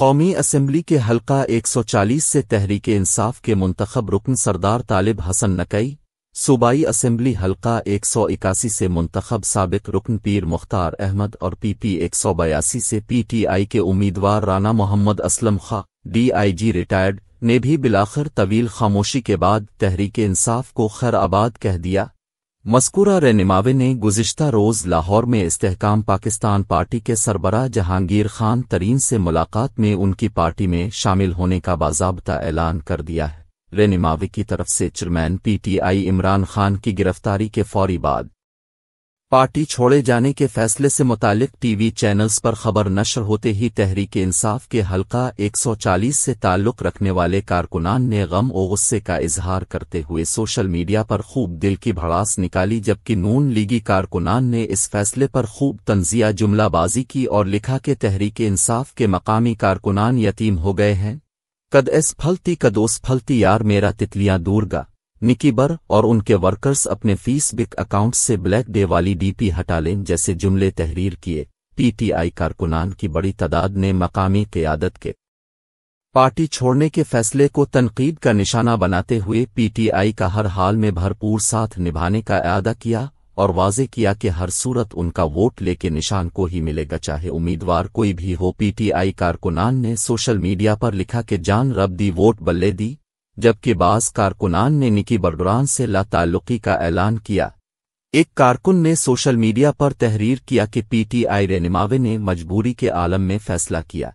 कौमी असम्बली के हलका 140 से तहरीक इंसाफ के मंतखब रुकन सरदार तालिब हसन नकई सूबाई असम्बली हलका 181 से मंतखब सबक रुकन पीर मुख्तार अहमद और पीपी 182 से पीटीआई के उम्मीदवार राना मोहम्मद असलम खां डीआईजी रिटायर्ड ने भी बिलाखर तवील खामोशी के बाद तहरीक इंसाफ को खैर आबाद कह दिया मस्कूरा रेनिमावे ने गुज्त रोज़ लाहौर में इस्तेकाम पाकिस्तान पार्टी के सरबराह जहांगीर खान तरीन से मुलाकात में उनकी पार्टी में शामिल होने का बाजाबता ऐलान कर दिया है रेनिमावे की तरफ से चेयरमैन पीटीआई इमरान खान की गिरफ्तारी के फौरी बाद पार्टी छोड़े जाने के फैसले से मुतालिक टीवी चैनल्स पर खबर नशर होते ही तहरीक इंसाफ के हलका 140 से ताल्लुक़ रखने वाले कारकुनान ने गम और गुस्से का इजहार करते हुए सोशल मीडिया पर खूब दिल की भड़ास निकाली जबकि नून लीगी कारकुनान ने इस फैसले पर खूब तंजिया जुमलाबाजी की और लिखा कि तहरीक इंसाफ के मकामी कारकुनान यतीम हो गए हैं कद एस फलती कदोस फलती यार मेरा तितलियाँ दूरगा निकीबर और उनके वर्कर्स अपने फीसबिक अकाउंट से ब्लैक डे वाली डीपी हटा लें जैसे जुमले तहरीर किए पीटीआई कारकुनान की बड़ी तादाद ने मकामी क्यादत के पार्टी छोड़ने के फैसले को तनकीद का निशाना बनाते हुए पीटीआई का हर हाल में भरपूर साथ निभाने का अदा किया और वाजे किया कि हर सूरत उनका वोट लेके निशान को ही मिलेगा चाहे उम्मीदवार कोई भी हो पीटीआई कारकुनान ने सोशल मीडिया पर लिखा कि जान रब दी वोट बल्ले दी जबकि बाज़ कारकुनान ने निकी बर्डरान से लाताल्लुकी का ऐलान किया एक कारकुन ने सोशल मीडिया पर तहरीर किया कि पीटीआई रेनिमावे ने मजबूरी के आलम में फैसला किया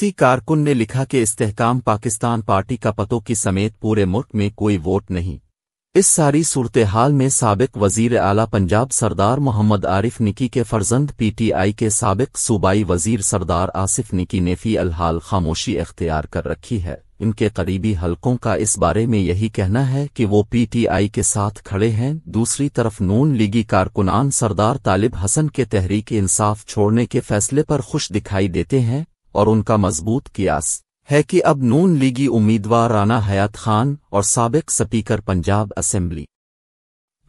सी कारकुन ने लिखा कि इस्तेकाम पाकिस्तान पार्टी का पतों की समेत पूरे मुल्क में कोई वोट नहीं इस सारी सूरत हाल में सबक वजीर आला पंजाब सरदार मोहम्मद आरिफ निकी के फर्जंद पीटीआई के सबक सूबाई वजीर सरदार आसिफ निकी ने फ़ी अलहाल खामोशी अख्तियार कर रखी है इनके करीबी हलकों का इस बारे में यही कहना है कि वो पीटीआई के साथ खड़े हैं दूसरी तरफ नून लीगी कारकुनान सरदार तालिब हसन के तहरीक इंसाफ छोड़ने के फैसले पर खुश दिखाई देते हैं और उनका मजबूत कियास है कि अब नून लीगी उम्मीदवार राना हयात खान और सबक स्पीकर पंजाब असेंबली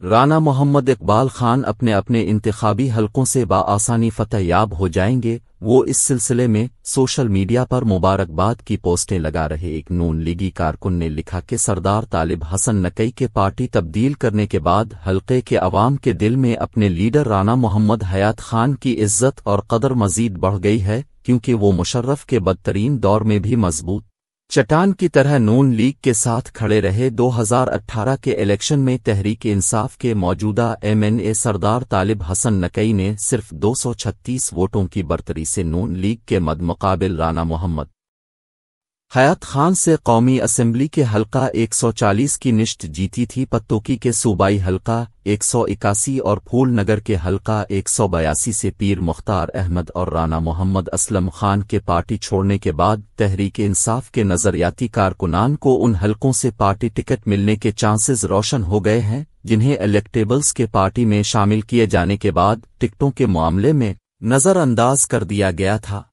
राना मोहम्मद इकबाल खान अपने अपने इंतबी हलकों से बासानी फतह याब हो जाएंगे वो इस सिलसिले में सोशल मीडिया पर मुबारकबाद की पोस्टें लगा रहे एक नून लीगी कारकुन ने लिखा कि सरदार तालिब हसन नकई के पार्टी तब्दील करने के बाद हलके के अवाम के दिल में अपने लीडर राना मोहम्मद हयात खान की इज्जत और कदर मजीद बढ़ गई है क्योंकि वो मुशर्रफ के बदतरीन दौर में भी मजबूत चट्टान की तरह नून लीग के साथ खड़े रहे 2018 के इलेक्शन में तहरीक इंसाफ के मौजूदा एमएनए सरदार तालिब हसन नकई ने सिर्फ 236 वोटों की बर्तरी से नून लीग के मदमकाबिल राना मोहम्मद हयात खान से कौमी असम्बली के हलका 140 की निश्त जीती थी पत्तोकी के सूबाई हलका 181 और फूल नगर के हलका 182 से पीर मुख्तार अहमद और राना मोहम्मद असलम खान के पार्टी छोड़ने के बाद तहरीक इंसाफ के नज़रियाती कारकुनान को उन हलकों से पार्टी टिकट मिलने के चांसेस रोशन हो गए हैं जिन्हें इलेक्टेबल्स के पार्टी में शामिल किए जाने के बाद टिकटों के मामले में नज़रअंदाज कर दिया गया था